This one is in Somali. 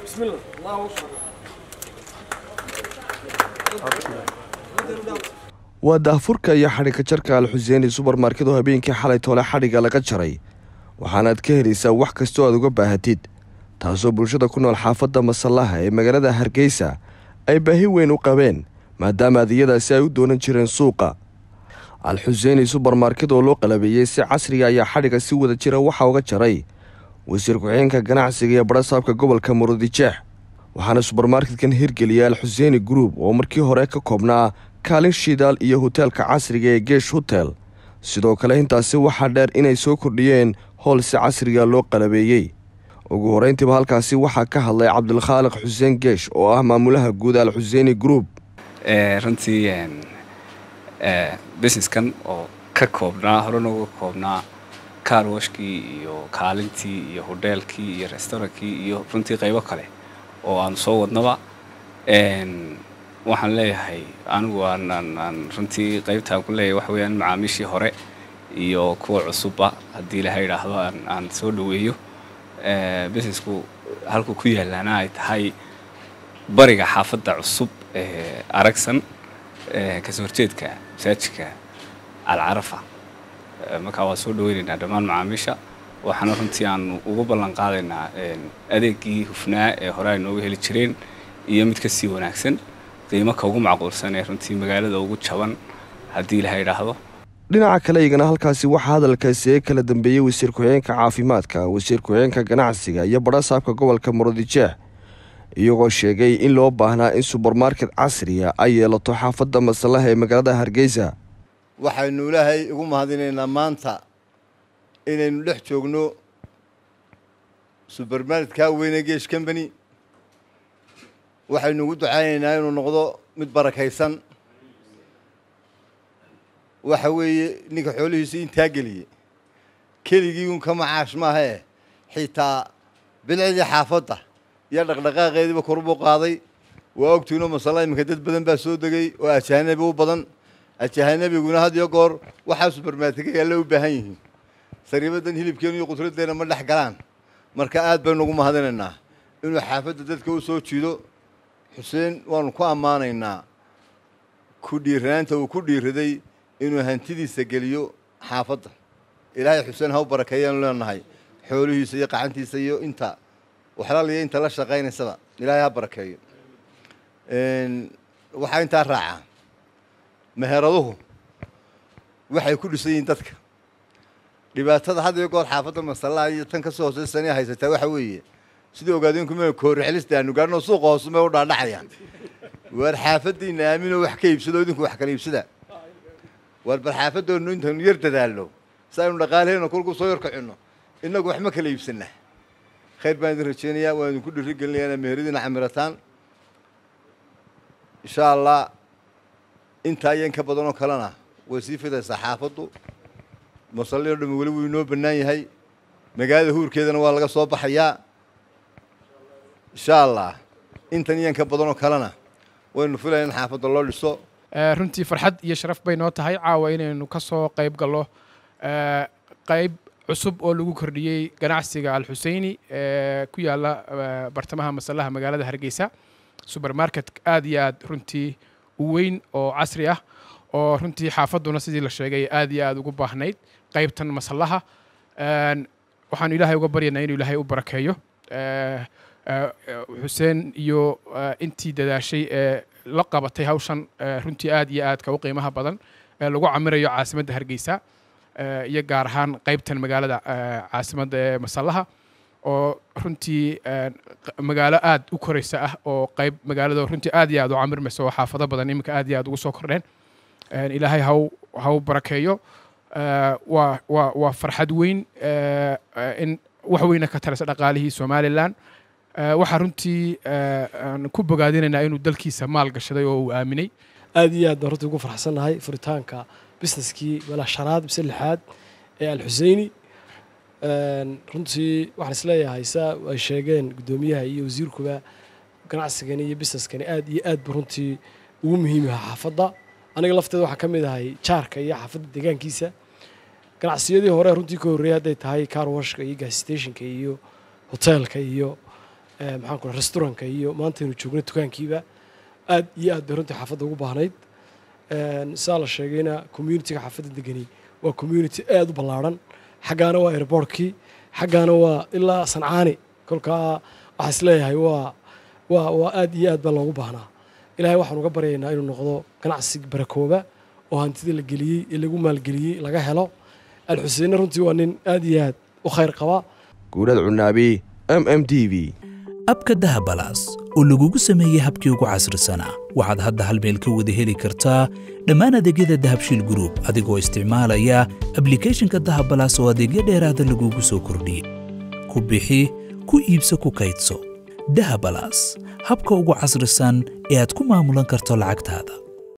بسم الله الله أكبر waadaahfurka iyo xadhigka jarka al xuseen oo habeenkii xalay toole xadhiga laga jaray waxaanaad ka helaysaa wax kastoo aad uga baahatid taasoo bulshada ku nool xaafadda masallaha ee magaalada hargeysa ay baahi weyn u qabeen maadaama adiyadaasi ay u doonan jireen suuqa al xuseeni oo loo qalabeeyey si casriga ah ayaa xadhiga si wada jira waxa uga jaray wasiir ku-xigeenka ganacsiga iyo barasaabka gobolka murudijeex waxaana subermarketkan hirgeliya al xuseeni gruub oo markii hore ka koobnaa kaalin shidaal iyo hoteelka casriga ah ee geesh hotel sidoo kale intaasi waxaa dheer inay soo kordhiyeen si casriga loo qalabeeyey ugu horrayntiiba halkaasi waxaa ka hadlay cabdilkhaaliq xuseen geesh oo ah maamulaha guud al xuseeni gruub eh, runtii eh, eh, businesskan oo ka koobnaa horena uga koobnaa carwashkii iyo kaalintii iyo hodheelkii iyo restarankii iyo runtii qaybo kale oo aanu soo wadnaba waxaan leeyahay anigu aan runtii qaybta aan ku leeyahay waxa weyaan macaamiishii hore iyo kuwa cusubba haddii laha idhaahdo aan soo dhaweeyo businessku halku ku yaalaana ay tahay bariga xaafadda cusub aragsan kasoo horjeedka masaajidka alcarafa markaa waa soo dhaweynaynaa dhammaan macaamiisha waxaana runtii aanu ugu ballan qaadaynaa adeegii hufnaa ee hore ay nooga heli jireen iyo mid ka sii wanaagsan qiimaka ugu macquulsan ee runtii magaalada ugu jaban haddii laha idhaahdo dhinaca kale igana halkaasi waxaa hadalkaasi kala dambeeyey wasiir ku-xigeenka caafimaadka wasiir ku-xigeenka ganacsiga iyo saabka gobolka murudijeex iyagoo sheegay in loo baahnaa in subarmarket casriya ah ay yeelato xaafadda masallaha ee magaalada hargeysa waxaynu ilaahay ugu mahadinaynaa maanta inaynu dhex joogno kaa weyne gesh combany waxaynu ugu ducaynaynaa inuu noqdo mid barakaysan waxa weeye ninka xoolihiisu intaa geliye keligii un ka macaash maahee xitaa bidcidii xaafadda iyo dhaqdhaqaaqeediiba korubuu qaaday waa ogtiinoo masala iminka dad badan baa soo degay oo ajaaniba u badan ajaha nebiguna had iyo goor waxaa subermaartikay alle u baahan yihiin sariibadan hilibkeenu iyo qudradeena ma dhex galaan marka aad baynu ugu mahadinaynaa inuu xaafadda dadka u soo jiido xuseen waanu ku ammaanaynaa ku dhiiranaanta uu ku dhiiriday inuu hantidiisa geliyo xaafadda ilaahay xuseen ha u barakeeyaanu leenahay xoolihiisa iyo qacantiisa iyo inta waxlaaliyo inta la shaqaynaysaba ilaahay ha barakeeyo waxaa intaa raacaa meheraduhu waxay ku dhisan yihiin dadka dhibaatada had iyo goor xaafadda masallaha iyo tan ka soo hoosaysanee haysataa waxa weeye sidai ogaadinkum koorixlistaanu gaarnoo suuqa hoosumee u dhaadhacayaan waar xaafaddiina aaminoo wax ka iibsado idinku wax kala iibsada waar bar xaafaddoonnu intaynu yar dadaalno si aynu dhaqaaleheno kulku soo yarka cunno innagu waxma kala iibsanna khayr baan idin rajeynayaa waa idinku dhiirigelinayaa inaa meheradiina camirataan insha allah intaa intaayeen ka badanoo kalena way sii fidaysaa xaafaddu masalli oo dhamme weli wuu inoo bannaan yahay magaalada huurkeedana waa laga soo baxayaa insha allah intan iyan ka badan oo kalena waynu filayn in xaafadda loo dhiso eh, runtii farxad iyo sharaf bay noo tahay caawa inaynu ka soo qayb gallo eh, qayb cusub oo lagu kordhiyey ganacsiga al ee eh, ku yaalla bartamaha masallaha magaalada hargeysa subermarket aada iyo aad runtii weyn oo casri ah oo runtii xaafaduna sidii la sheegay aad iyo aad ugu baahnayd qaybtan masalaha waxaanu ilaahay uga baryaynaa inuu ilaahay u barakeeyo xuseen iyo intii dadaashay ee la qabatay hawshan runtii aad iyo aadka u qiimaha badan ee lagu camirayo caasimadda hargeysa iyo gaar ahaan qaybtan magaalada caasimadda ee masalaha oo runtii eh, magaalo aad u koraysa ah oo qayb magaalada runtii aad iyo aad u camirmayso oo xaafado badan iminka aad iyo aad ugu soo kordheen eh, ilaahay haw haw barakeeyo eh, waa waa waa farxad weyn in wax weyna ka taraysa dhaqaalihii somalilan waxaa runtii aan ku bogaadinaynaa inuu dalkiisa maal gashaday oo uu aaminay aad iyo aad baan runtii ugu faraxsannahay furitaanka businesskii walaashanaad mise lixaad ee alxuseyni runtii waxaan isleeyahay saa ay sheegeen guddoomiyaha iyo wasiirkuba ganacsigani iyo businesskani aad iyo aad bu runtii ugu muhiim yaha xaafadda aniga lafteeda waxaa ka mid ahay jaarka iyo xaafadda deegaankiisa ganacsiyadii hore runtii ka horreeyay hadday tahay carwashka iyo gasstationka iyo hoteelka iyo eh, maxaan ku restaurantka iyo maantaynu aynu joogno dukaankiiba aad iyo aad bay runtii xaafadda ugu baahnayd saa la sheegayna communityga xaafadda degani waa community aada u ballaaran xaggaana waa airbortkii xaggaana waa ilaa sancaani kolkaa waxaa isleeyahay waa waa waa aad iyo aad baa loogu baahnaa ilaahay waxaan uga baryaynaa inuu noqdo ganacsi barakooba oo hantidii la geliyey ee lagu maalgeliyey laga helo alxuseyne runtii waa nin aad iyo aad u khayr qaba guurad cunaabi m m t v abka dahabalaas oo lagugu sameeyey habkii ugu casrisana waxaad hadda hal meel ka wada heli kartaa dhammaan adeegyada dahabshiil gruub adigoo isticmaalaya ablicathonka dahabbalas oo adeegyo dheeraada ah lagugu soo kordhiyey ku bixi ku iibso ku kaydso dahabalas habka ugu casrisan ee aad ku maamulan karto lacagtaada